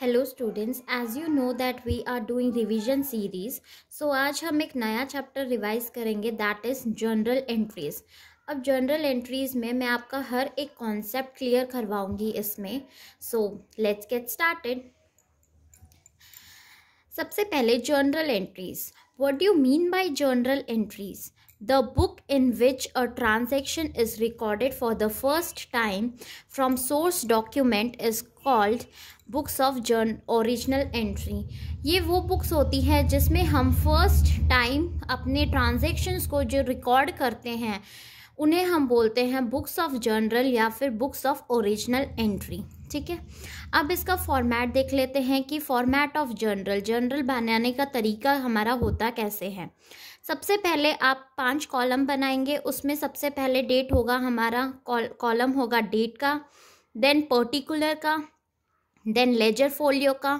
Hello students as you know that we are doing revision series so आज हम एक नया चैप्टर रिवाइज करेंगे दैट इज़ जनरल एंट्रीज़ अब जनरल एंट्रीज़ में मैं आपका हर एक कॉन्सेप्ट क्लियर करवाऊंगी इसमें सो लेट्स गेट स्टार्टेड सबसे पहले general entries what do mean by general entries the book in which a transaction is recorded for the first time from source document is called books of journal original entry ये वो books होती है जिसमें हम first time अपने transactions को जो record करते हैं उन्हें हम बोलते हैं बुक्स ऑफ जर्नरल या फिर बुक्स ऑफ ओरिजिनल एंट्री ठीक है अब इसका फॉर्मेट देख लेते हैं कि फॉर्मेट ऑफ जर्नल जर्नल बनाने का तरीका हमारा होता कैसे है सबसे पहले आप पांच कॉलम बनाएंगे उसमें सबसे पहले डेट होगा हमारा कॉलम होगा डेट का देन पर्टिकुलर का देन लेजर फोलियो का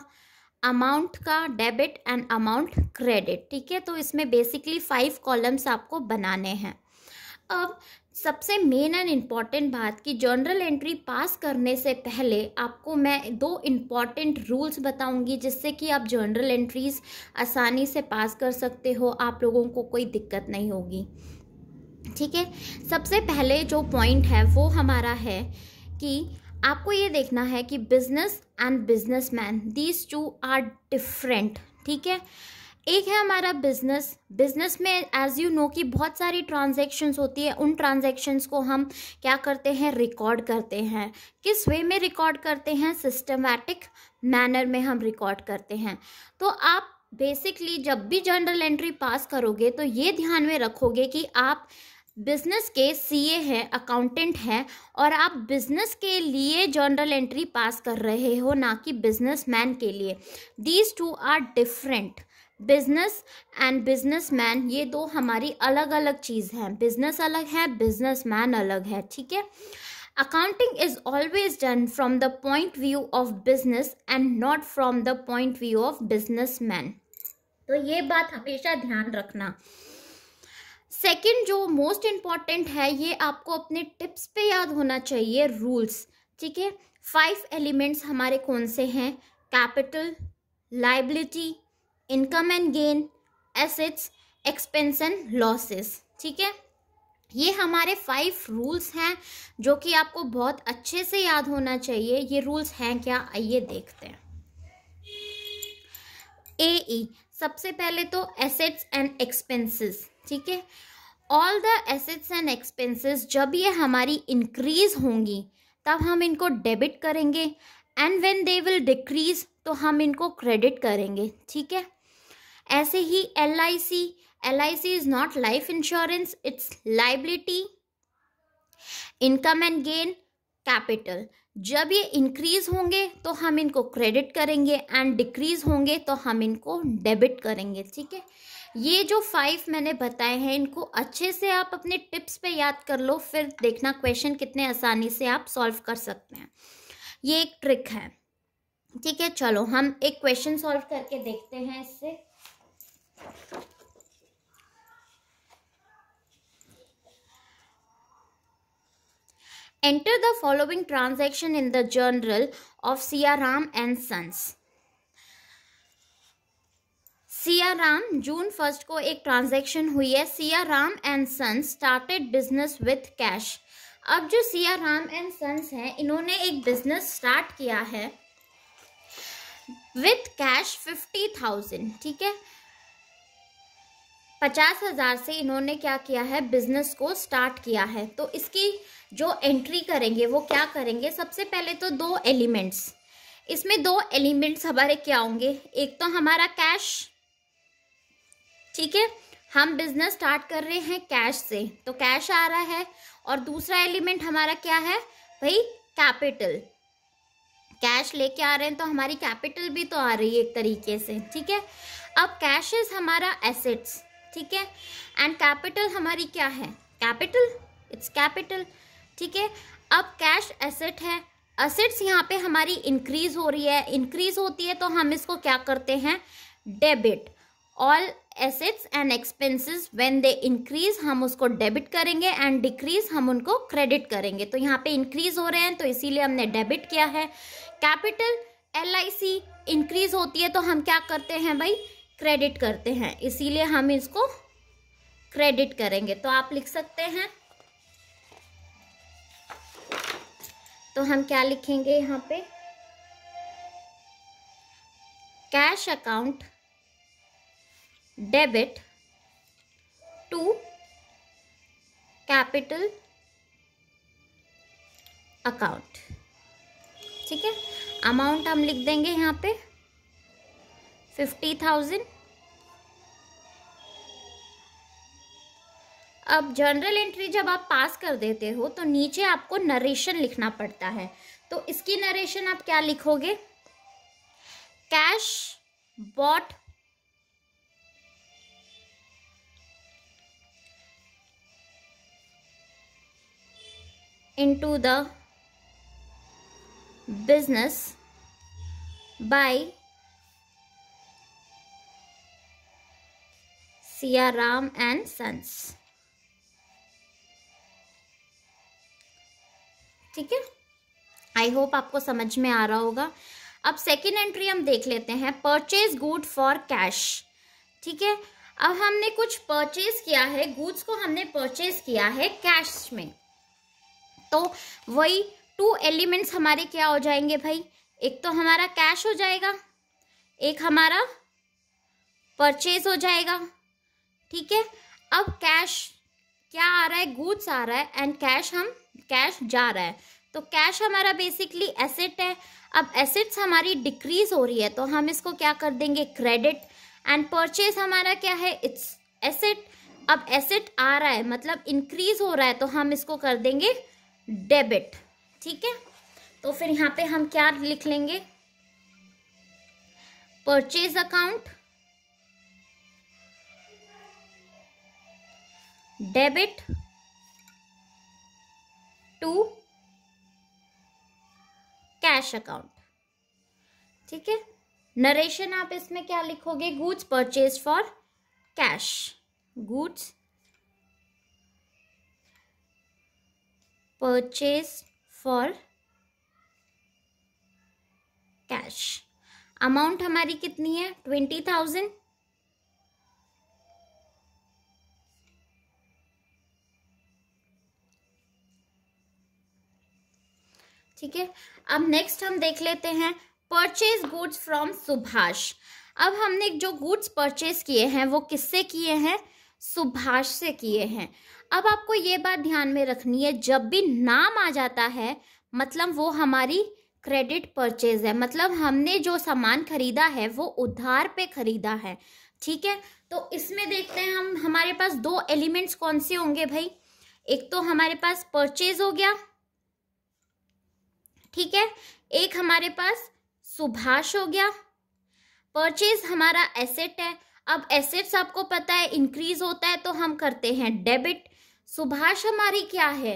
अमाउंट का डेबिट एंड अमाउंट क्रेडिट ठीक है तो इसमें बेसिकली फाइव कॉलम्स आपको बनाने हैं अब सबसे मेन एंड इम्पॉर्टेंट बात कि जनरल एंट्री पास करने से पहले आपको मैं दो इम्पॉर्टेंट रूल्स बताऊंगी जिससे कि आप जर्नल एंट्रीज आसानी से पास कर सकते हो आप लोगों को कोई दिक्कत नहीं होगी ठीक है सबसे पहले जो पॉइंट है वो हमारा है कि आपको ये देखना है कि business and businessman these two are different ठीक है एक है हमारा बिजनेस बिजनेस में एज यू नो कि बहुत सारी ट्रांजेक्शन्स होती है उन ट्रांजेक्शन्स को हम क्या करते हैं रिकॉर्ड करते हैं किस वे में रिकॉर्ड करते हैं सिस्टमैटिक मैनर में हम रिकॉर्ड करते हैं तो आप बेसिकली जब भी जर्नल एंट्री पास करोगे तो ये ध्यान में रखोगे कि आप बिजनेस के सीए हैं अकाउंटेंट हैं और आप बिजनेस के लिए जनरल एंट्री पास कर रहे हो ना कि बिजनेसमैन के लिए these two are different business and businessman ये दो हमारी अलग अलग चीज़ हैं बिजनेस अलग है बिजनेसमैन अलग है ठीक है is always done from the point view of business and not from the point view of business man तो ये बात हमेशा ध्यान रखना सेकेंड जो मोस्ट इम्पॉर्टेंट है ये आपको अपने टिप्स पे याद होना चाहिए रूल्स ठीक है फाइव एलिमेंट्स हमारे कौन से हैं capital liability income and gain assets expense and losses ठीक है ये हमारे फाइव रूल्स हैं जो कि आपको बहुत अच्छे से याद होना चाहिए ये रूल्स हैं क्या आइए देखते हैं ए ई e, सबसे पहले तो एसेट्स एंड एक्सपेंसेस ठीक है all the assets and expenses जब ये हमारी इंक्रीज होंगी तब हम इनको डेबिट करेंगे and when they will decrease तो हम इनको क्रेडिट करेंगे ठीक है ऐसे ही L I C L I C is not life insurance it's liability income and gain capital जब ये इंक्रीज होंगे तो हम इनको क्रेडिट करेंगे एंड डिक्रीज होंगे तो हम इनको डेबिट करेंगे ठीक है ये जो फाइव मैंने बताए हैं इनको अच्छे से आप अपने टिप्स पे याद कर लो फिर देखना क्वेश्चन कितने आसानी से आप सॉल्व कर सकते हैं ये एक ट्रिक है ठीक है चलो हम एक क्वेश्चन सॉल्व करके देखते हैं इससे Enter the following transaction in the journal of Siaram and Sons. Siyaram June first को एक ट्रांजैक्शन हुई है Siya Ram and sons started business with cash अब जो सिया राम एंड सन्स हैं इन्होंने एक बिजनेस स्टार्ट किया है विथ कैश फिफ्टी थाउजेंड ठीक है पचास हज़ार से इन्होंने क्या किया है बिजनेस को स्टार्ट किया है तो इसकी जो एंट्री करेंगे वो क्या करेंगे सबसे पहले तो दो एलिमेंट्स इसमें दो एलिमेंट्स हमारे क्या होंगे एक तो हमारा कैश ठीक है हम बिजनेस स्टार्ट कर रहे हैं कैश से तो कैश आ रहा है और दूसरा एलिमेंट हमारा क्या है भाई कैपिटल कैश लेके आ रहे हैं तो हमारी कैपिटल भी तो आ रही है एक तरीके से ठीक है अब कैश इज हमारा एसेट्स ठीक है एंड कैपिटल हमारी क्या है कैपिटल इट्स कैपिटल ठीक है अब कैश एसेट है असेट्स यहाँ पे हमारी इंक्रीज हो रही है इंक्रीज होती है तो हम इसको क्या करते हैं debit all assets and expenses when they increase हम उसको डेबिट करेंगे एंड डिक्रीज हम उनको क्रेडिट करेंगे तो यहाँ पे इंक्रीज हो रहे हैं तो इसीलिए हमने डेबिट किया है capital L I C increase होती है तो हम क्या करते हैं भाई क्रेडिट करते हैं इसीलिए हम इसको क्रेडिट करेंगे तो आप लिख सकते हैं तो हम क्या लिखेंगे यहाँ पे cash account debit to capital account ठीक है अमाउंट हम लिख देंगे यहाँ पे फिफ्टी थाउजेंड अब जनरल एंट्री जब आप पास कर देते हो तो नीचे आपको नरेशन लिखना पड़ता है तो इसकी नरेशन आप क्या लिखोगे cash bought into the business by Siya Ram and Sons ठीक है आई होप आपको समझ में आ रहा होगा अब सेकेंड एंट्री हम देख लेते हैं परचेज गुड फॉर कैश ठीक है अब हमने कुछ परचेज किया है गुड्स को हमने परचेज किया है कैश में तो वही टू एलिमेंट्स हमारे क्या हो जाएंगे भाई एक तो हमारा कैश हो जाएगा एक हमारा परचेज हो जाएगा ठीक है अब कैश क्या आ रहा है गुड्स आ रहा है एंड कैश हम कैश जा रहा है तो कैश हमारा बेसिकली एसेट है अब एसेट्स हमारी डिक्रीज हो रही है तो हम इसको क्या कर देंगे क्रेडिट एंड परचेज हमारा क्या है इट्स एसेट अब एसेट आ रहा है मतलब इंक्रीज हो रहा है तो हम इसको कर देंगे डेबिट ठीक है तो फिर यहाँ पे हम क्या लिख लेंगे purchase account debit to cash account ठीक है नरेशन आप इसमें क्या लिखोगे goods purchase for cash goods purchase for cash amount हमारी कितनी है ट्वेंटी थाउजेंड ठीक है अब नेक्स्ट हम देख लेते हैं परचेज गुड्स फ्रॉम सुभाष अब हमने जो गुड्स परचेज किए हैं वो किससे किए हैं सुभाष से किए हैं अब आपको ये बात ध्यान में रखनी है जब भी नाम आ जाता है मतलब वो हमारी क्रेडिट परचेज है मतलब हमने जो सामान खरीदा है वो उधार पे खरीदा है ठीक है तो इसमें देखते हैं हम हमारे पास दो एलिमेंट्स कौन से होंगे भाई एक तो हमारे पास परचेज हो गया ठीक है एक हमारे पास सुभाष हो गया परचेज हमारा एसेट है अब एसेट्स आपको पता है इंक्रीज होता है तो हम करते हैं डेबिट सुभाष हमारी क्या है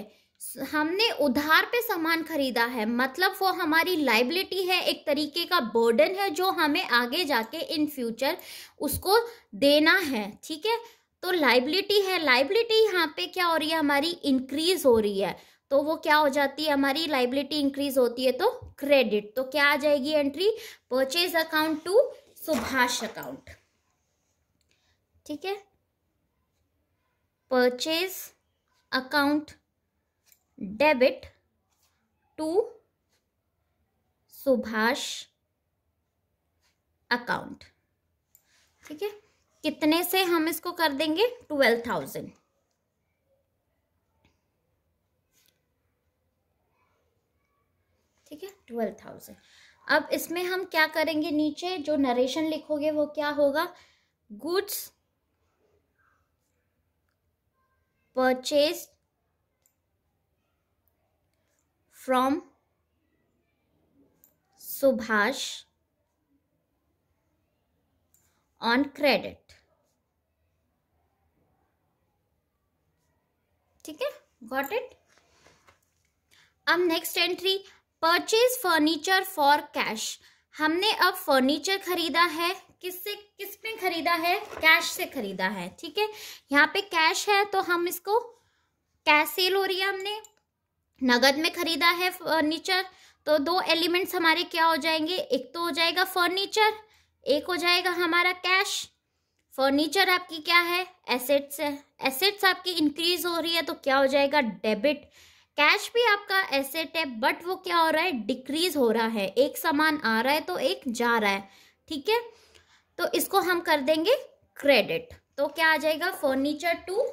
हमने उधार पे सामान खरीदा है मतलब वो हमारी लाइबिलिटी है एक तरीके का बर्डन है जो हमें आगे जाके इन फ्यूचर उसको देना है ठीक है तो लाइबिलिटी है लाइबिलिटी यहाँ पे क्या हो रही है हमारी इंक्रीज हो रही है तो वो क्या हो जाती है हमारी लाइबिलिटी इंक्रीज होती है तो क्रेडिट तो क्या आ जाएगी entry purchase account to Subhash account ठीक है purchase account debit to Subhash account ठीक है कितने से हम इसको कर देंगे ट्वेल्व थाउजेंड ट्वेल्व थाउजेंड अब इसमें हम क्या करेंगे नीचे जो नरेशन लिखोगे वो क्या होगा goods purchase from Subhash on credit ठीक है गॉट इट अब next entry purchase furniture for cash हमने अब फर्नीचर खरीदा है किससे किस पे खरीदा है कैश से खरीदा है ठीक है यहाँ पे कैश है तो हम इसको कैश सेल हो रही है हमने नगद में खरीदा है फर्नीचर तो दो एलिमेंट्स हमारे क्या हो जाएंगे एक तो हो जाएगा फर्नीचर एक हो जाएगा हमारा कैश फर्नीचर आपकी क्या है एसेट्स है एसेट्स आपकी इंक्रीज हो रही है तो क्या हो जाएगा डेबिट कैश भी आपका एसेट है बट वो क्या हो रहा है डिक्रीज हो रहा है एक सामान आ रहा है तो एक जा रहा है ठीक है तो इसको हम कर देंगे क्रेडिट तो क्या आ जाएगा फर्नीचर टू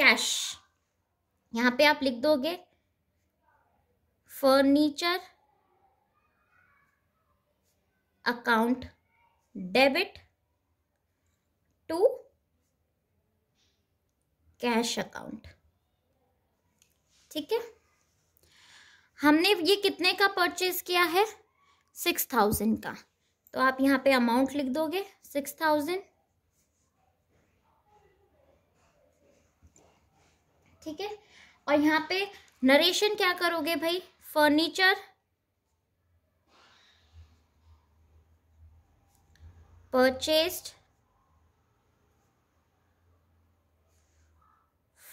कैश यहां पे आप लिख दोगे furniture account debit to cash account ठीक है हमने ये कितने का परचेज़ किया है सिक्स थाउजेंड का तो आप यहाँ पे अमाउंट लिख दोगे सिक्स थाउजेंड ठीक है और यहाँ पे नरेशन क्या करोगे भाई फर्नीचर परचेस्ड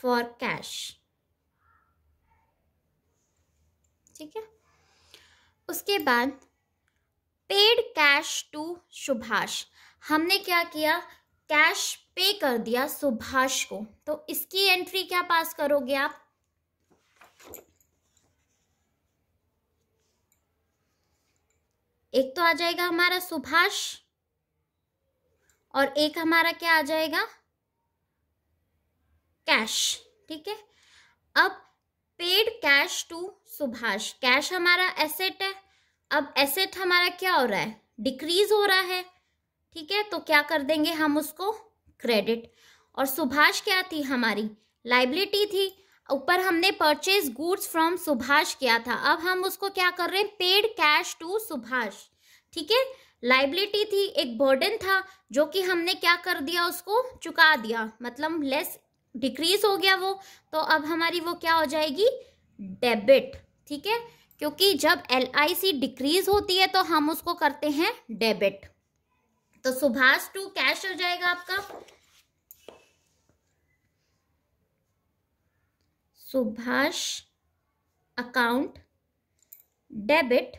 फॉर कैश ठीक है उसके बाद पेड कैश टू सुभाष हमने क्या किया कैश पे कर दिया सुभाष को तो इसकी एंट्री क्या पास करोगे आप एक तो आ जाएगा हमारा सुभाष और एक हमारा क्या आ जाएगा कैश ठीक है अब कैश टू सुभाष कैश हमारा एसेट है अब एसेट हमारा क्या हो रहा है डिक्रीज हो रहा है ठीक है तो क्या कर देंगे हम उसको क्रेडिट और सुभाष क्या थी हमारी लाइबिलिटी थी ऊपर हमने परचेज गुड्स फ्रॉम सुभाष किया था अब हम उसको क्या कर रहे हैं पेड कैश टू सुभाष ठीक है लाइबिलिटी थी एक बर्डन था जो कि हमने क्या कर दिया उसको चुका दिया मतलब लेस डिक्रीज हो गया वो तो अब हमारी वो क्या हो जाएगी डेबिट ठीक है क्योंकि जब एल आई सी डिक्रीज होती है तो हम उसको करते हैं डेबिट तो सुभाष टू कैश हो जाएगा आपका Subhash account debit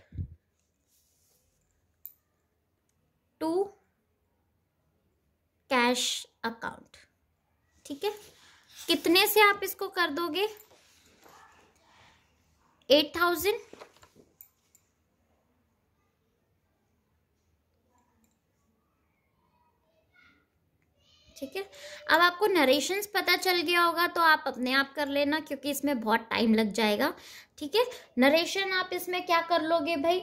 to cash account ठीक है कितने से आप इसको कर दोगे एट थाउजेंड ठीक है अब आपको नरेशंस पता चल गया होगा तो आप अपने आप कर लेना क्योंकि इसमें बहुत टाइम लग जाएगा ठीक है नरेशन आप इसमें क्या कर लोगे भाई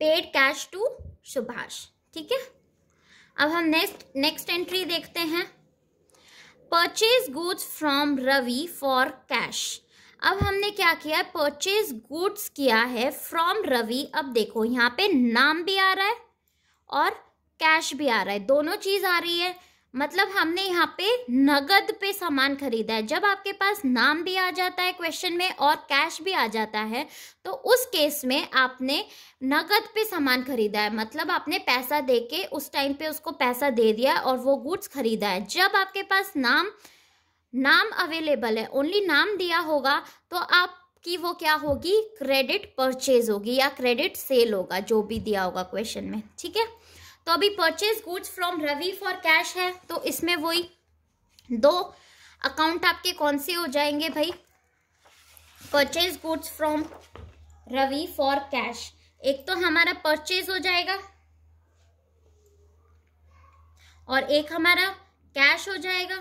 पेड कैश टू सुभाष ठीक है अब हम नेक्स्ट नेक्स्ट एंट्री देखते हैं purchase goods from Ravi for cash अब हमने क्या किया है परचेज गुड्स किया है फ्रॉम रवि अब देखो यहाँ पे नाम भी आ रहा है और कैश भी आ रहा है दोनों चीज़ आ रही है मतलब हमने यहाँ पे नगद पे सामान खरीदा है जब आपके पास नाम भी आ जाता है क्वेश्चन में और कैश भी आ जाता है तो उस केस में आपने नगद पे सामान खरीदा है मतलब आपने पैसा देके उस टाइम पे उसको पैसा दे दिया और वो गुड्स खरीदा है जब आपके पास नाम नाम अवेलेबल है ओनली नाम दिया होगा तो आपकी वो क्या होगी क्रेडिट परचेज होगी या क्रेडिट सेल होगा जो भी दिया होगा क्वेश्चन में ठीक है तो अभी purchase goods from Ravi for cash है तो इसमें वही दो अकाउंट आपके कौन से हो जाएंगे भाई purchase goods from Ravi for cash एक तो हमारा परचेज हो जाएगा और एक हमारा कैश हो जाएगा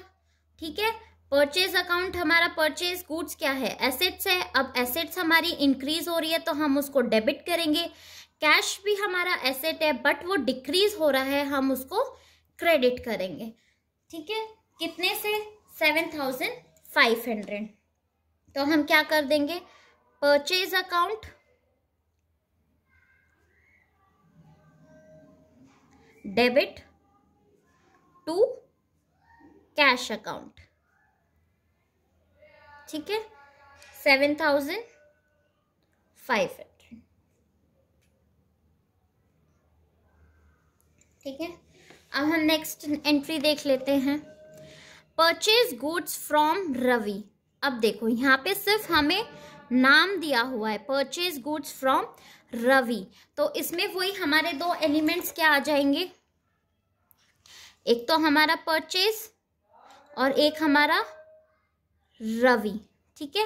ठीक है परचेज अकाउंट हमारा परचेज गुड्स क्या है एसेट्स है अब एसेट्स हमारी इंक्रीज हो रही है तो हम उसको डेबिट करेंगे कैश भी हमारा एसेट है बट वो डिक्रीज हो रहा है हम उसको क्रेडिट करेंगे ठीक है कितने से सेवन थाउजेंड फाइव हंड्रेड तो हम क्या कर देंगे purchase account debit to cash account ठीक है सेवन थाउजेंड फाइव हंड्रेड ठीक है अब हम नेक्स्ट एंट्री देख लेते हैं परचेज गुड्स फ्रॉम रवि अब देखो यहाँ पे सिर्फ हमें नाम दिया हुआ है परचेज गुड्स फ्रॉम रवि तो इसमें वही हमारे दो एलिमेंट्स क्या आ जाएंगे एक तो हमारा परचेज और एक हमारा रवि ठीक है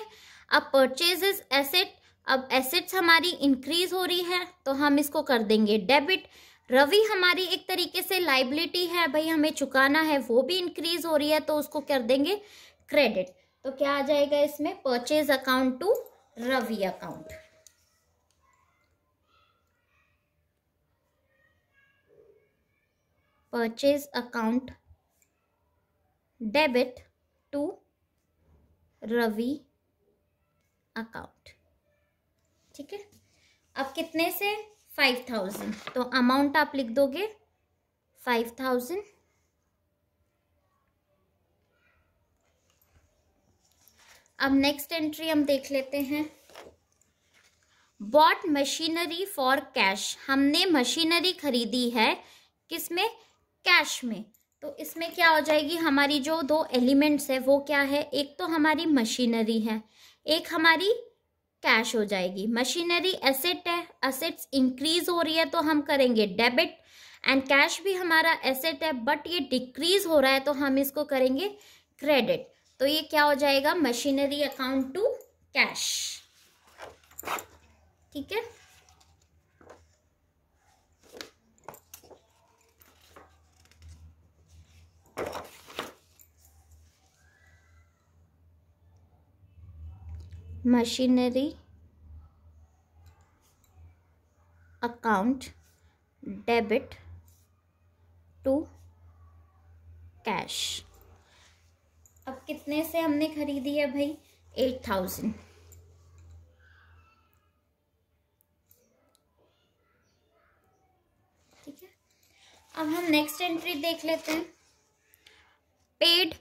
अब परचेजेस एसेट अब एसेट्स हमारी इंक्रीज हो रही है तो हम इसको कर देंगे डेबिट रवि हमारी एक तरीके से लाइबिलिटी है भाई हमें चुकाना है वो भी इंक्रीज हो रही है तो उसको कर देंगे क्रेडिट तो क्या आ जाएगा इसमें purchase account to Ravi account purchase account debit to Ravi account ठीक है अब कितने से फाइव थाउजेंड तो अमाउंट आप लिख दोगे फाइव थाउजेंड अब नेक्स्ट एंट्री हम देख लेते हैं बॉट मशीनरी फॉर कैश हमने मशीनरी खरीदी है किसमें कैश में तो इसमें क्या हो जाएगी हमारी जो दो एलिमेंट्स है वो क्या है एक तो हमारी मशीनरी है एक हमारी कैश हो जाएगी मशीनरी एसेट है असेट्स इंक्रीज हो रही है तो हम करेंगे डेबिट एंड कैश भी हमारा एसेट है बट ये डिक्रीज हो रहा है तो हम इसको करेंगे क्रेडिट तो ये क्या हो जाएगा मशीनरी अकाउंट टू कैश ठीक है machinery account debit to cash अब कितने से हमने खरीदी है भाई एट थाउजेंड ठीक है अब हम नेक्स्ट एंट्री देख लेते हैं पेड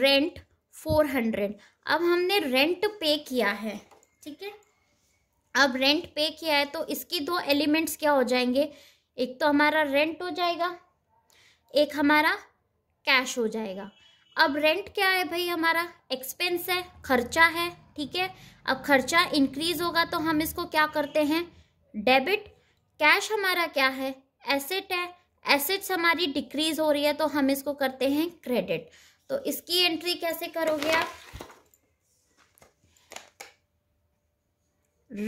रेंट फोर हंड्रेड अब हमने रेंट पे किया है ठीक है अब रेंट पे किया है तो इसकी दो एलिमेंट्स क्या हो जाएंगे एक तो हमारा रेंट हो जाएगा एक हमारा कैश हो जाएगा अब रेंट क्या है भाई हमारा एक्सपेंस है खर्चा है ठीक है अब खर्चा इंक्रीज होगा तो हम इसको क्या करते हैं डेबिट कैश हमारा क्या है एसेट है एसेट्स हमारी डिक्रीज हो रही है तो हम इसको करते हैं क्रेडिट तो इसकी एंट्री कैसे करोगे आप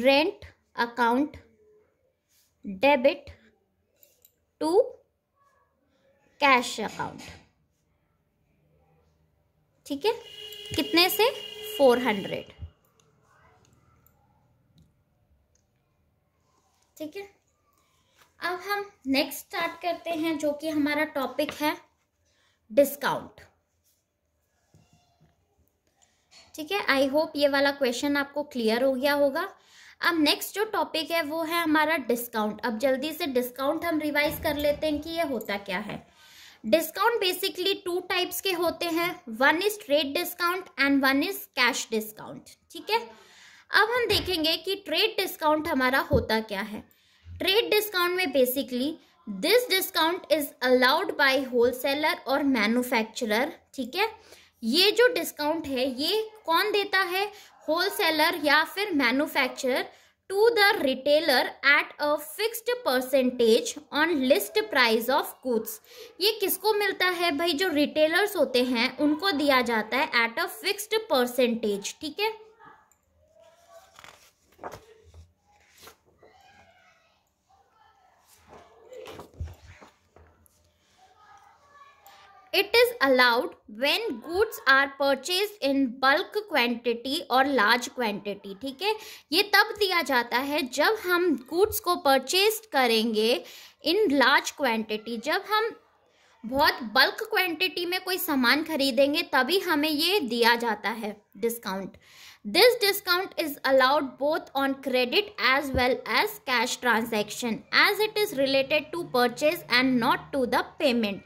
rent account debit to cash account ठीक है कितने से फोर हंड्रेड ठीक है अब हम नेक्स्ट स्टार्ट करते हैं जो कि हमारा टॉपिक है डिस्काउंट ठीक है आई होप ये वाला क्वेश्चन आपको क्लियर हो गया होगा अब नेक्स्ट जो टॉपिक है वो है हमारा डिस्काउंट अब जल्दी से डिस्काउंट हम रिवाइज कर लेते हैं कि ये होता क्या है डिस्काउंट बेसिकली टू टाइप्स के होते हैं one is trade discount and one is cash discount ठीक है अब हम देखेंगे कि ट्रेड डिस्काउंट हमारा होता क्या है ट्रेड डिस्काउंट में basically this discount is allowed by wholesaler और मैनुफैक्चरर ठीक है ये जो डिस्काउंट है ये कौन देता है होल सेलर या फिर manufacturer to the retailer at a fixed percentage on list price of goods ये किसको मिलता है भाई जो रिटेलर्स होते हैं उनको दिया जाता है एट अ फिक्सड परसेंटेज ठीक है it is allowed when goods are purchase in bulk quantity और लार्ज क्वान्टिटी ठीक है ये तब दिया जाता है जब हम गुड्स को परचेज करेंगे इन लार्ज क्वान्टिटी जब हम बहुत बल्क क्वान्टिटी में कोई सामान खरीदेंगे तभी हमें ये दिया जाता है discount this discount is allowed both on credit as well as cash transaction as it is related to purchase and not to the payment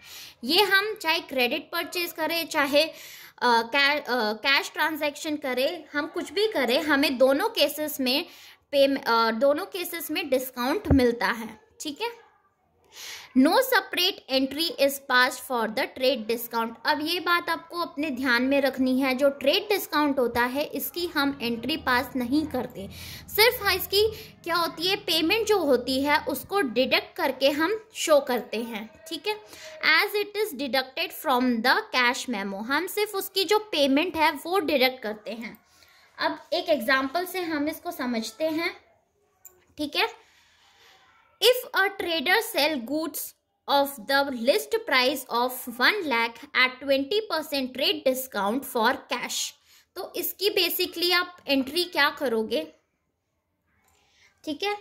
ये हम चाहे क्रेडिट परचेज करें चाहे कैश ट्रांजेक्शन करें हम कुछ भी करें हमें दोनों केसेस में पे दोनों केसेस में डिस्काउंट मिलता है ठीक है no separate entry is pass for the trade discount अब ये बात आपको अपने ध्यान में रखनी है जो ट्रेड डिस्काउंट होता है इसकी हम एंट्री पास नहीं करते सिर्फ हाँ इसकी क्या होती है पेमेंट जो होती है उसको डिडक्ट करके हम शो करते हैं ठीक है as it is deducted from the cash memo हम सिर्फ उसकी जो पेमेंट है वो डिडक्ट करते हैं अब एक एग्जाम्पल से हम इसको समझते हैं ठीक है If a trader sell goods of the list price of 1 lakh at 20% rate discount for cash तो इसकी बेसिकली आप एंट्री क्या करोगे ठीक है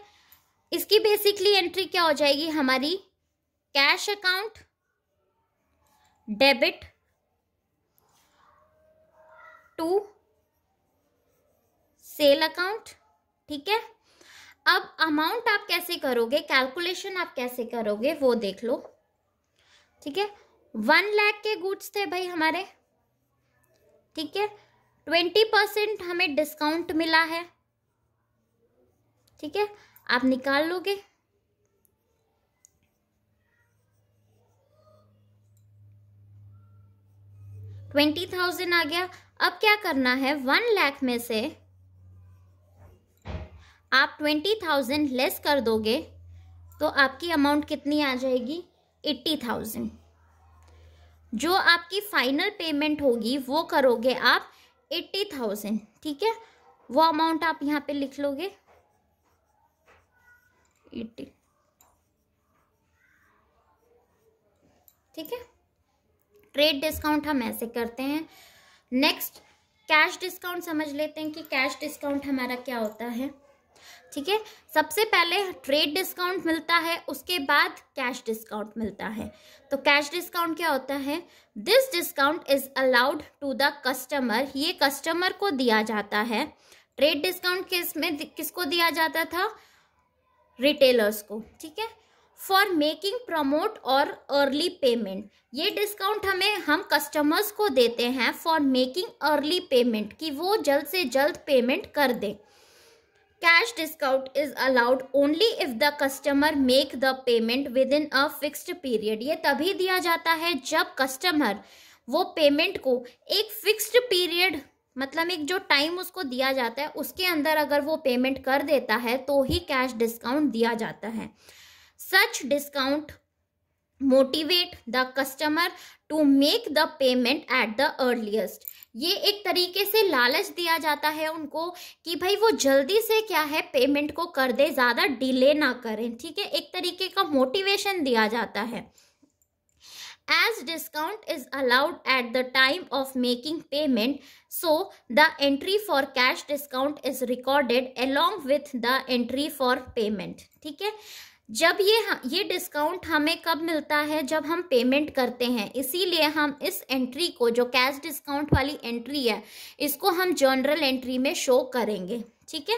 इसकी बेसिकली एंट्री क्या हो जाएगी हमारी cash account debit to sale account ठीक है अब अमाउंट आप कैसे करोगे कैलकुलेशन आप कैसे करोगे वो देख लो ठीक है वन लाख के गुड्स थे भाई हमारे ठीक है ट्वेंटी परसेंट हमें डिस्काउंट मिला है ठीक है आप निकाल लोगे ट्वेंटी थाउजेंड आ गया अब क्या करना है वन लाख में से आप ट्वेंटी थाउजेंड लेस कर दोगे तो आपकी अमाउंट कितनी आ जाएगी एट्टी थाउजेंड जो आपकी फाइनल पेमेंट होगी वो करोगे आप एट्टी थाउजेंड ठीक है वो अमाउंट आप यहाँ पे लिख लोगे एट्टी ठीक है ट्रेड डिस्काउंट हम ऐसे करते हैं नेक्स्ट कैश डिस्काउंट समझ लेते हैं कि कैश डिस्काउंट हमारा क्या होता है ठीक है सबसे पहले ट्रेड डिस्काउंट मिलता है उसके बाद कैश डिस्काउंट मिलता है तो कैश डिस्काउंट क्या होता है this discount is allowed to the customer ये कस्टमर को दिया जाता है ट्रेड डिस्काउंट किस में किसको दिया जाता था रिटेलर्स को ठीक है फॉर मेकिंग प्रमोट और अर्ली पेमेंट ये डिस्काउंट हमें हम कस्टमर्स को देते हैं फॉर मेकिंग अर्ली पेमेंट कि वो जल्द से जल्द पेमेंट कर दें cash discount is allowed only if the customer make the payment within a fixed period ये तभी दिया जाता है जब कस्टमर वो पेमेंट को एक फिक्स्ड पीरियड मतलब एक जो टाइम उसको दिया जाता है उसके अंदर अगर वो पेमेंट कर देता है तो ही कैश डिस्काउंट दिया जाता है such discount motivate the customer to make the payment at the earliest ये एक तरीके से लालच दिया जाता है उनको कि भाई वो जल्दी से क्या है पेमेंट को कर दे ज़्यादा डिले ना करें ठीक है एक तरीके का मोटिवेशन दिया जाता है as discount is allowed at the time of making payment so the entry for cash discount is recorded along with the entry for payment ठीक है जब ये ये डिस्काउंट हमें कब मिलता है जब हम पेमेंट करते हैं इसीलिए हम इस एंट्री को जो कैश डिस्काउंट वाली एंट्री है इसको हम जनरल एंट्री में शो करेंगे ठीक है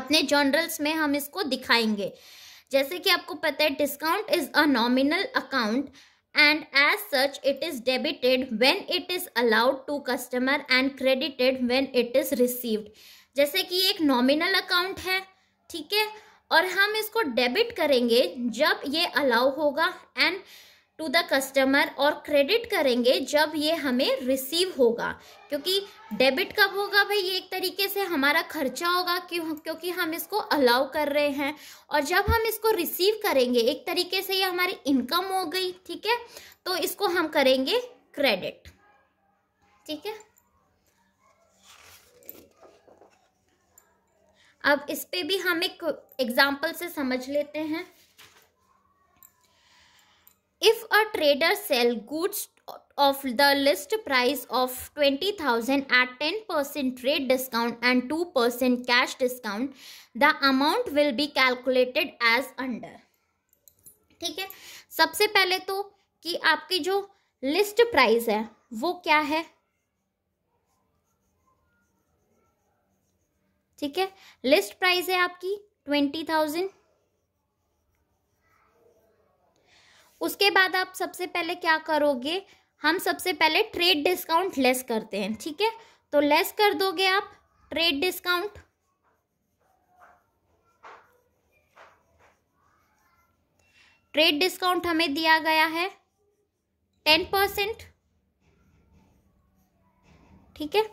अपने जर्नरल्स में हम इसको दिखाएंगे जैसे कि आपको पता है discount is a nominal account and as such it is debited when it is allowed to customer and credited when it is received जैसे कि एक नॉमिनल अकाउंट है ठीक है और हम इसको डेबिट करेंगे जब ये अलाउ होगा एंड टू द कस्टमर और क्रेडिट करेंगे जब ये हमें रिसीव होगा क्योंकि डेबिट कब होगा भाई ये एक तरीके से हमारा खर्चा होगा क्यों क्योंकि हम इसको अलाउ कर रहे हैं और जब हम इसको रिसीव करेंगे एक तरीके से ये हमारी इनकम हो गई ठीक है तो इसको हम करेंगे क्रेडिट ठीक है अब इस पे भी हम एक एग्जाम्पल से समझ लेते हैं if a trader sale goods of the list price of 20000 at 10% trade discount and 2% cash discount the amount will be calculated as under ठीक है सबसे पहले तो कि आपकी जो list price है वो क्या है ठीक है लिस्ट प्राइस है आपकी ट्वेंटी थाउजेंड उसके बाद आप सबसे पहले क्या करोगे हम सबसे पहले ट्रेड डिस्काउंट लेस करते हैं ठीक है तो लेस कर दोगे आप ट्रेड डिस्काउंट ट्रेड डिस्काउंट हमें दिया गया है टेन परसेंट ठीक है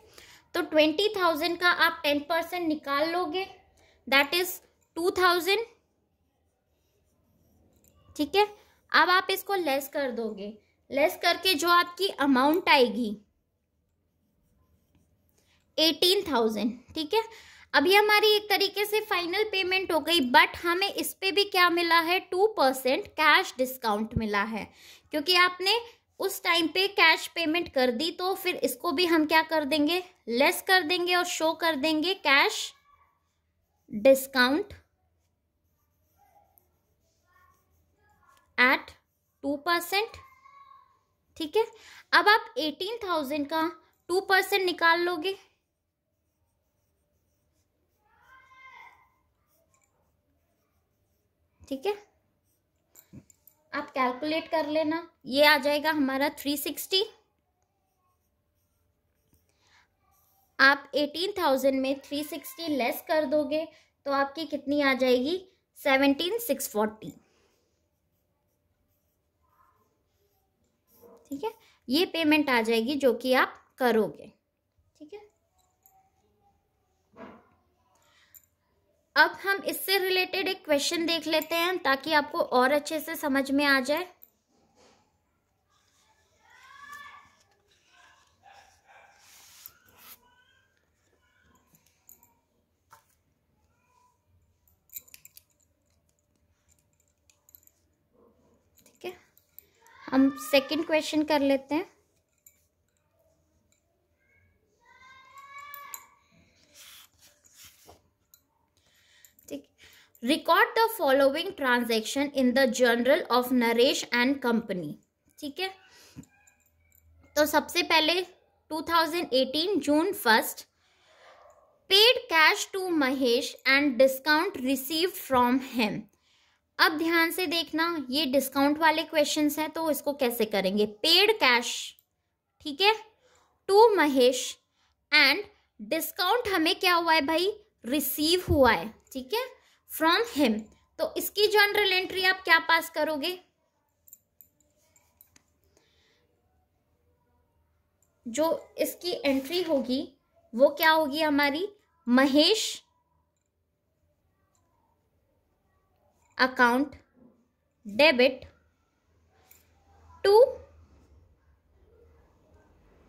तो ट्वेंटी थाउजेंड का आप टेन परसेंट निकाल लोगे दैट इज टू थाउजेंड ठीक है अब आप इसको लेस कर दोगे लेस करके जो आपकी अमाउंट आएगी एटीन थाउजेंड ठीक है अभी हमारी एक तरीके से फाइनल पेमेंट हो गई बट हमें इस पर भी क्या मिला है टू परसेंट कैश डिस्काउंट मिला है क्योंकि आपने उस टाइम पे कैश पेमेंट कर दी तो फिर इसको भी हम क्या कर देंगे लेस कर देंगे और शो कर देंगे cash discount at two percent ठीक है अब आप एटीन थाउजेंड का टू परसेंट निकाल लोगे ठीक है आप कैलकुलेट कर लेना ये आ जाएगा हमारा थ्री सिक्सटी आप एटीन थाउजेंड में थ्री सिक्सटी लेस कर दोगे तो आपकी कितनी आ जाएगी सेवनटीन सिक्स फोर्टी ठीक है ये पेमेंट आ जाएगी जो कि आप करोगे अब हम इससे रिलेटेड एक क्वेश्चन देख लेते हैं ताकि आपको और अच्छे से समझ में आ जाए ठीक है हम सेकंड क्वेश्चन कर लेते हैं record the following transaction in the journal of Naresh and company ठीक है तो सबसे पहले 2018 June first paid cash to Mahesh and discount receive from him अब ध्यान से देखना ये डिस्काउंट वाले क्वेश्चंस हैं तो इसको कैसे करेंगे पेड कैश ठीक है टू महेश एंड डिस्काउंट हमें क्या हुआ है भाई रिसीव हुआ है ठीक है फ्रॉम हिम तो इसकी जनरल एंट्री आप क्या पास करोगे जो इसकी एंट्री होगी वो क्या होगी हमारी Mahesh account debit to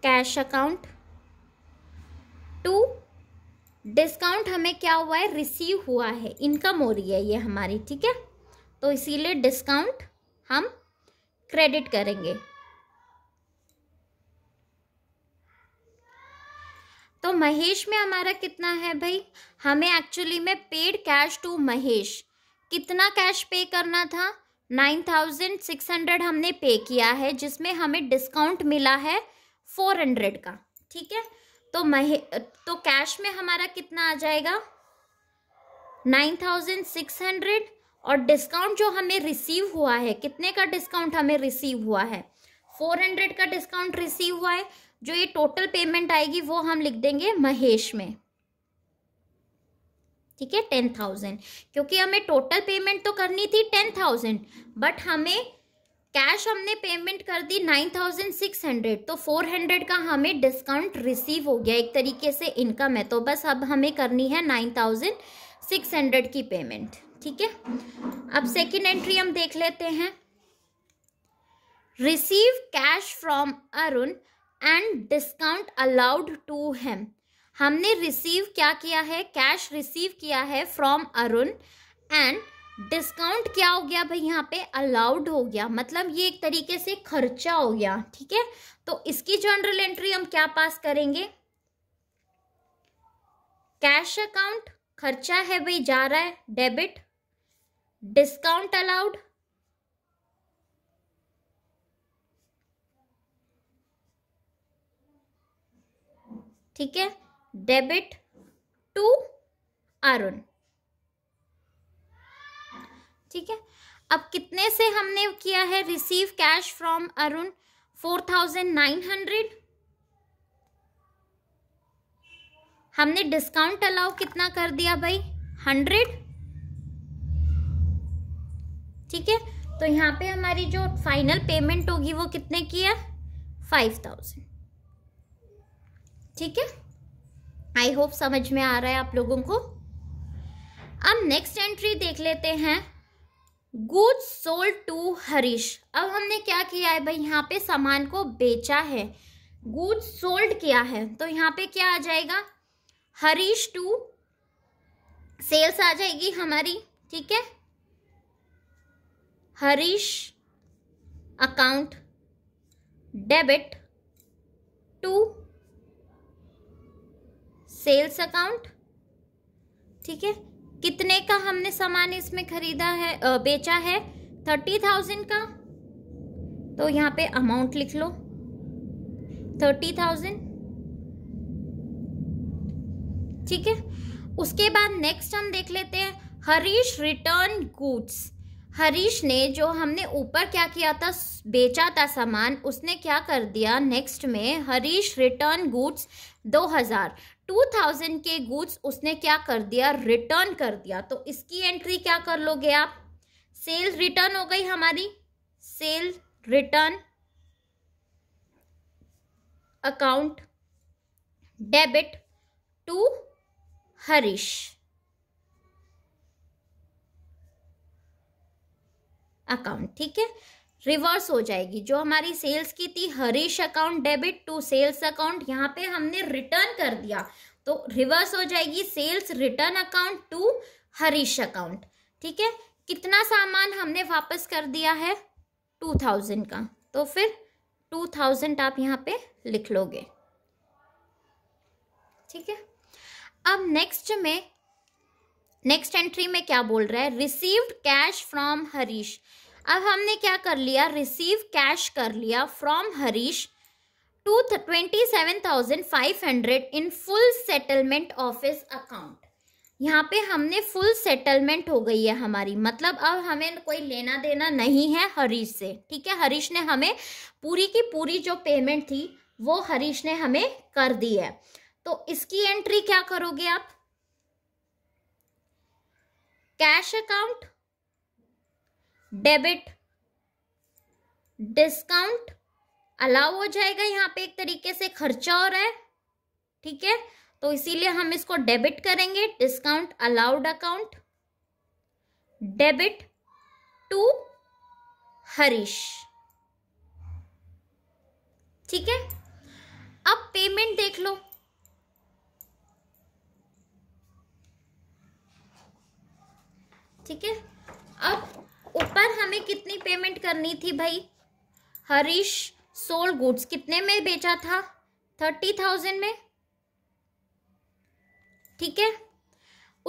cash account to discount हमें क्या हुआ है रिसीव हुआ है इनकम हो रही है ये हमारी ठीक है तो इसीलिए डिस्काउंट हम क्रेडिट करेंगे तो महेश में हमारा कितना है भाई हमें एक्चुअली में पेड कैश टू महेश कितना कैश पे करना था नाइन थाउजेंड सिक्स हंड्रेड हमने पे किया है जिसमें हमें डिस्काउंट मिला है फोर हंड्रेड का ठीक है तो महे तो कैश में हमारा कितना आ जाएगा नाइन थाउजेंड सिक्स हंड्रेड और डिस्काउंट जो हमें रिसीव हुआ है कितने का डिस्काउंट हमें रिसीव हुआ है फोर हंड्रेड का डिस्काउंट रिसीव हुआ है जो ये टोटल पेमेंट आएगी वो हम लिख देंगे महेश में ठीक है टेन थाउजेंड क्योंकि हमें टोटल पेमेंट तो करनी थी टेन थाउजेंड बट हमें कैश हमने पेमेंट कर दी नाइन थाउजेंड सिक्स हंड्रेड तो फोर हंड्रेड का हमें डिस्काउंट रिसीव हो गया एक तरीके से इनकम है तो बस अब हमें करनी है नाइन थाउजेंड सिक्स हंड्रेड की पेमेंट ठीक है अब सेकेंड एंट्री हम देख लेते हैं receive cash from Arun and discount allowed to him हमने रिसीव क्या किया है कैश रिसीव किया है फ्रॉम अरुण एंड डिस्काउंट क्या हो गया भाई यहाँ पे अलाउड हो गया मतलब ये एक तरीके से खर्चा हो गया ठीक है तो इसकी जनरल एंट्री हम क्या पास करेंगे कैश अकाउंट खर्चा है भाई जा रहा है डेबिट डिस्काउंट अलाउड ठीक है डेबिट टू अरुण ठीक है अब कितने से हमने किया है receive cash from Arun four thousand nine hundred हमने डिस्काउंट अलाउ कितना कर दिया भाई हंड्रेड ठीक है तो यहाँ पे हमारी जो फाइनल पेमेंट होगी वो कितने की है फाइव थाउजेंड ठीक है आई होप समझ में आ रहा है आप लोगों को अब नेक्स्ट एंट्री देख लेते हैं गुड्स सोल्ड टू हरीश अब हमने क्या किया है भाई यहाँ पे सामान को बेचा है गुड्स सोल्ड किया है तो यहाँ पे क्या आ जाएगा हरीश टू सेल्स आ जाएगी हमारी ठीक है Harish account debit to sales account ठीक है कितने का हमने सामान इसमें खरीदा है आ, बेचा है थर्टी थाउजेंड का तो यहाँ पे अमाउंट लिख लो थर्टी थाउजेंड ठीक है उसके बाद नेक्स्ट हम देख लेते हैं हरीश रिटर्न गुड्स हरीश ने जो हमने ऊपर क्या किया था बेचा था सामान उसने क्या कर दिया नेक्स्ट में हरीश रिटर्न गुड्स दो हजार टू थाउजेंड के गुड्स उसने क्या कर दिया रिटर्न कर दिया तो इसकी एंट्री क्या कर लोगे आप सेल रिटर्न हो गई हमारी sale return account debit to Harish account ठीक है रिवर्स हो जाएगी जो हमारी सेल्स की थी Harish account debit to sales account यहाँ पे हमने रिटर्न कर दिया तो रिवर्स हो जाएगी sales return account to Harish account ठीक है कितना सामान हमने वापस कर दिया है टू थाउजेंड का तो फिर टू थाउजेंड आप यहाँ पे लिख लोगे ठीक है अब नेक्स्ट में नेक्स्ट एंट्री में क्या बोल रहा है रिसीव्ड कैश फ्रॉम हरीश अब हमने क्या कर लिया रिसीव कैश कर लिया from Harish two twenty seven thousand five hundred in full settlement of his account यहाँ पे हमने फुल सेटलमेंट हो गई है हमारी मतलब अब हमें कोई लेना देना नहीं है हरीश से ठीक है हरीश ने हमें पूरी की पूरी जो पेमेंट थी वो हरीश ने हमें कर दी है तो इसकी एंट्री क्या करोगे आप cash account debit discount allow हो जाएगा यहाँ पे एक तरीके से खर्चा हो रहा है ठीक है तो इसीलिए हम इसको डेबिट करेंगे discount allowed account debit to Harish ठीक है अब पेमेंट देख लो ठीक है अब ऊपर हमें कितनी पेमेंट करनी थी भाई हरीश सोल गुड्स कितने में बेचा था थर्टी थाउजेंड में ठीक है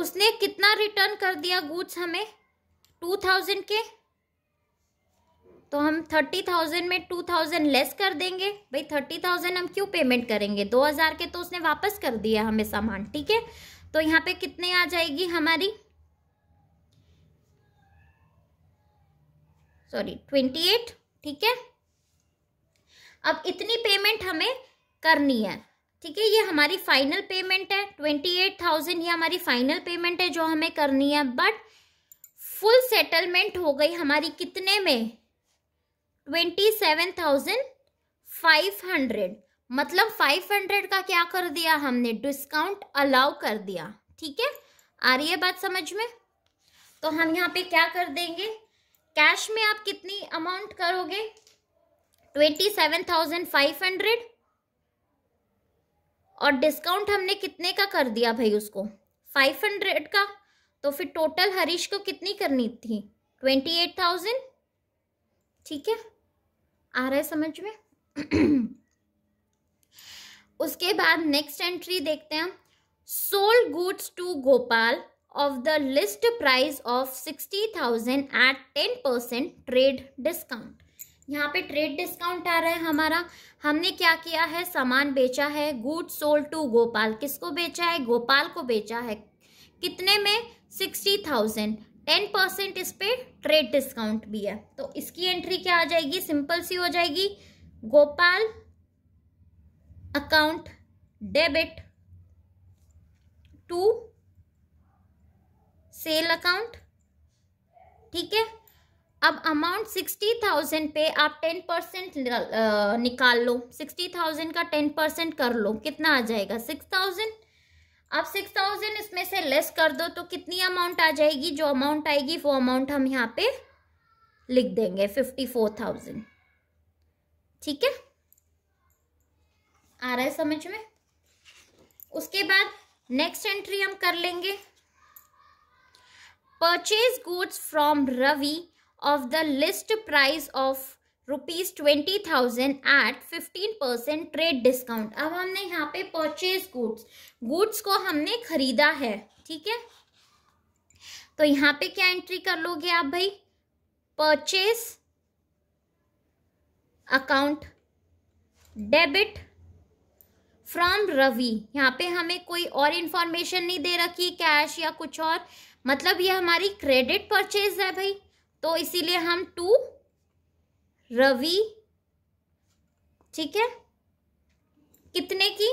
उसने कितना रिटर्न कर दिया गुड्स हमें टू थाउजेंड के तो हम थर्टी थाउजेंड में टू थाउजेंड लेस कर देंगे भाई थर्टी थाउजेंड हम क्यों पेमेंट करेंगे दो हज़ार के तो उसने वापस कर दिया हमें सामान ठीक है तो यहाँ पे कितने आ जाएगी हमारी सॉरी ट्वेंटी एट ठीक है अब इतनी पेमेंट हमें करनी है ठीक है ये हमारी फाइनल पेमेंट है ट्वेंटी एट थाउजेंड ये हमारी फाइनल पेमेंट है जो हमें करनी है बट फुल सेटलमेंट हो गई हमारी कितने में twenty seven thousand five hundred मतलब फाइव हंड्रेड का क्या कर दिया हमने डिस्काउंट अलाउ कर दिया ठीक है आ रही है बात समझ में तो हम यहाँ पे क्या कर देंगे कैश में आप कितनी अमाउंट करोगे twenty seven thousand five hundred और डिस्काउंट हमने कितने का कर दिया भाई उसको फाइव हंड्रेड का तो फिर टोटल हरीश को कितनी करनी थी ट्वेंटी एट थाउजेंड ठीक है आ रहा है समझ में उसके बाद नेक्स्ट एंट्री देखते हैं हम sold goods to Gopal of the list price of 60,000 at 10% trade discount. यहाँ पे ट्रेड डिस्काउंट आ रहा है हमारा हमने क्या किया है सामान बेचा है गुड सोल्ड टू गोपाल किसको बेचा है गोपाल को बेचा है कितने में सिक्सटी थाउजेंड टेन परसेंट इस पर ट्रेड डिस्काउंट भी है तो इसकी एंट्री क्या आ जाएगी सिंपल सी हो जाएगी Gopal account debit to sale account ठीक है अब अमाउंट सिक्सटी थाउजेंड पे आप टेन परसेंट निकाल लो सिक्सटी थाउजेंड का टेन परसेंट कर लो कितना आ जाएगा सिक्स थाउजेंड अब सिक्स थाउजेंड इसमें से लेस कर दो तो कितनी अमाउंट आ जाएगी जो अमाउंट आएगी वो अमाउंट हम यहाँ पे लिख देंगे फिफ्टी फोर थाउजेंड ठीक है आ रहा है समझ में उसके बाद नेक्स्ट एंट्री हम कर लेंगे purchase goods from Ravi of the list price of rupees twenty thousand at fifteen percent trade discount अब हमने यहाँ पे परचेज गुड्स गुड्स को हमने खरीदा है ठीक है तो यहाँ पे क्या एंट्री कर लोगे आप भाई purchase account debit from Ravi यहाँ पे हमें कोई और इंफॉर्मेशन नहीं दे रखी कैश या कुछ और मतलब ये हमारी क्रेडिट परचेज है भाई तो इसीलिए हम टू रवि ठीक है कितने की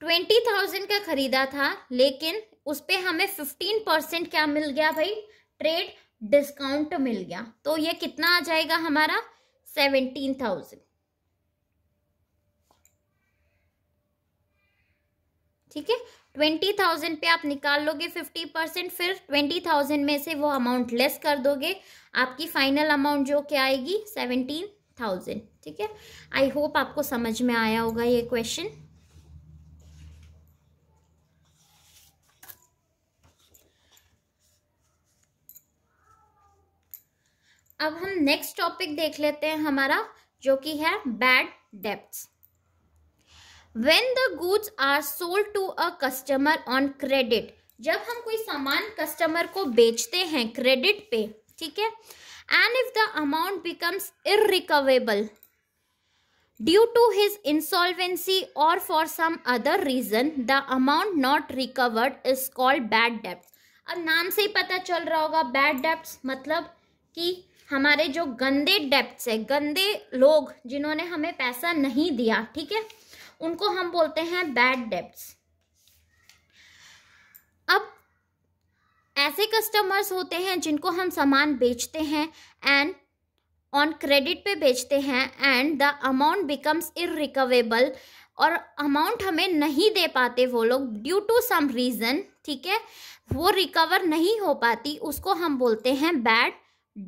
ट्वेंटी थाउजेंड का खरीदा था लेकिन उस पर हमें फिफ्टीन परसेंट क्या मिल गया भाई ट्रेड डिस्काउंट मिल गया तो ये कितना आ जाएगा हमारा सेवेंटीन थाउजेंड ठीक है ट्वेंटी थाउजेंड पे आप निकाल लोगे फिफ्टी परसेंट फिर ट्वेंटी थाउजेंड में से वो अमाउंट लेस कर दोगे आपकी फाइनल अमाउंट जो क्या आएगी सेवेंटीन थाउजेंड ठीक है आई होप आपको समझ में आया होगा ये क्वेश्चन अब हम नेक्स्ट टॉपिक देख लेते हैं हमारा जो कि है bad debts when the goods are sold to a customer on credit जब हम कोई सामान कस्टमर को बेचते हैं क्रेडिट पे ठीक है and if the amount becomes irrecoverable due to his insolvency और for some other reason the amount not recovered is called bad डेप्ट अब नाम से ही पता चल रहा होगा बैड डेप्ट मतलब कि हमारे जो गंदे डेप्ट है गंदे लोग जिन्होंने हमें पैसा नहीं दिया ठीक है उनको हम बोलते हैं बैड डेप्ट अब ऐसे कस्टमर्स होते हैं जिनको हम सामान बेचते हैं एंड ऑन क्रेडिट पे बेचते हैं and the amount becomes irrecoverable और अमाउंट हमें नहीं दे पाते वो लोग ड्यू टू सम रीज़न ठीक है वो रिकवर नहीं हो पाती उसको हम बोलते हैं बैड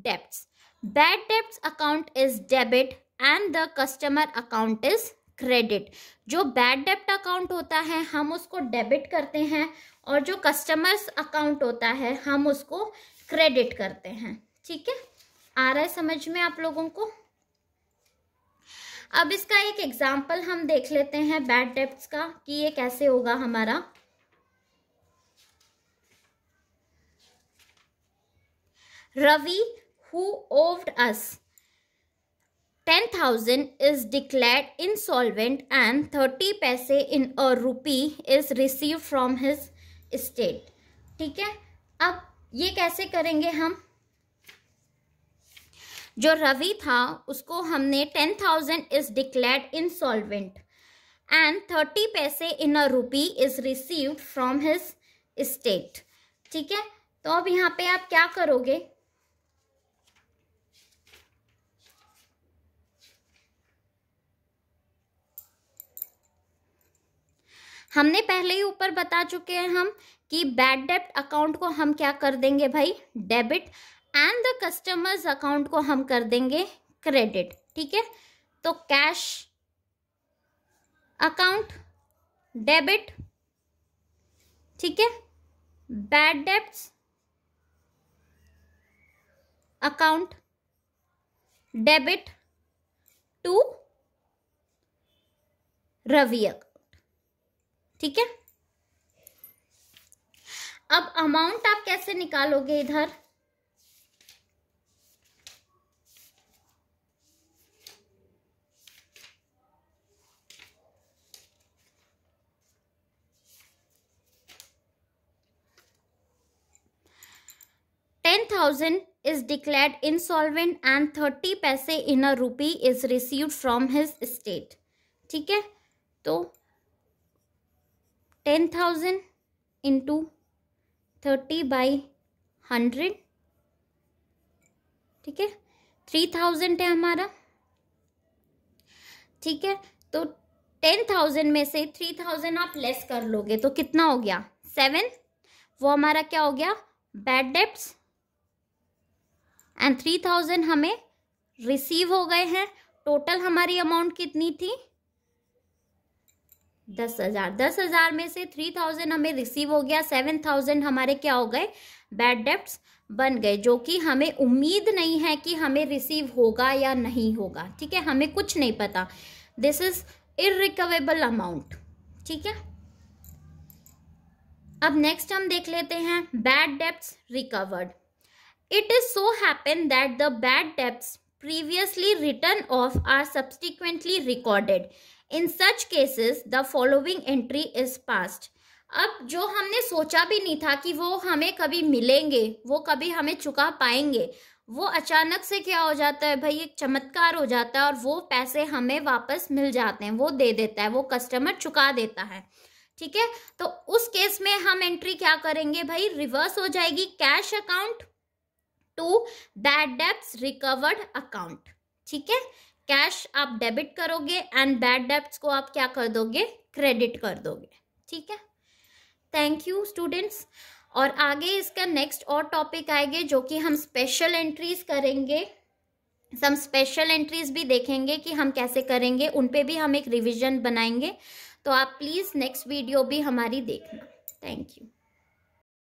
डेप्ट बैड डेप्ट account is debit and the customer account is credit जो बैड डेप्ट अकाउंट होता है हम उसको डेबिट करते हैं और जो कस्टमर्स अकाउंट होता है हम उसको क्रेडिट करते हैं ठीक है आ रहा है समझ में आप लोगों को अब इसका एक एग्जाम्पल हम देख लेते हैं बैड डेप्ट का कि ये कैसे होगा हमारा Ravi who owed us ten is is insolvent and thirty paise in a rupee is receive from his state ठीक है अब ये कैसे करेंगे हम जो रवि था उसको हमने ten thousand is declared insolvent and thirty paise in a rupee is receive from his state ठीक है तो अब यहाँ पे आप क्या करोगे हमने पहले ही ऊपर बता चुके हैं हम कि बैड डेप्ट अकाउंट को हम क्या कर देंगे भाई debit and the customers account को हम कर देंगे क्रेडिट ठीक है तो कैश अकाउंट डेबिट ठीक है बैड डेप्ट अकाउंट डेबिट टू रवियक ठीक है अब अमाउंट आप कैसे निकालोगे इधर ten thousand is declare insolvent and thirty paise in a rupee is receive from his state ठीक है तो ten thousand into thirty by hundred ठीक है थ्री थाउजेंड है हमारा ठीक है तो टेन थाउजेंड में से थ्री थाउजेंड आप लेस कर लोगे तो कितना हो गया सेवन वो हमारा क्या हो गया bad debts and three thousand हमें रिसीव हो गए हैं टोटल हमारी अमाउंट कितनी थी दस हजार दस हजार में से थ्री थाउजेंड हमें रिसीव हो गया सेवन थाउजेंड हमारे क्या हो गए बैड डेप्ट बन गए जो कि हमें उम्मीद नहीं है कि हमें रिसीव होगा या नहीं होगा ठीक है हमें कुछ नहीं पता दिस इज इिकवेबल अमाउंट ठीक है अब नेक्स्ट हम देख लेते हैं bad dept recovered it is so happen that the bad dept previously return of are subsequently recorded in such cases the following entry is past अब जो हमने सोचा भी नहीं था कि वो हमें कभी मिलेंगे वो कभी हमें चुका पाएंगे वो अचानक से क्या हो जाता है भाई एक चमत्कार हो जाता है और वो पैसे हमें वापस मिल जाते हैं वो दे देता है वो कस्टमर चुका देता है ठीक है तो उस केस में हम एंट्री क्या करेंगे भाई रिवर्स हो जाएगी cash account to bad debts recovered account ठीक है कैश आप डेबिट करोगे एंड बैड डेब्ट्स को आप क्या कर दोगे क्रेडिट कर दोगे ठीक है थैंक यू स्टूडेंट्स और आगे इसका नेक्स्ट और टॉपिक आएंगे जो कि हम स्पेशल एंट्रीज करेंगे सम स्पेशल एंट्रीज भी देखेंगे कि हम कैसे करेंगे उन पे भी हम एक रिवीजन बनाएंगे तो आप प्लीज़ नेक्स्ट वीडियो भी हमारी देखना थैंक यू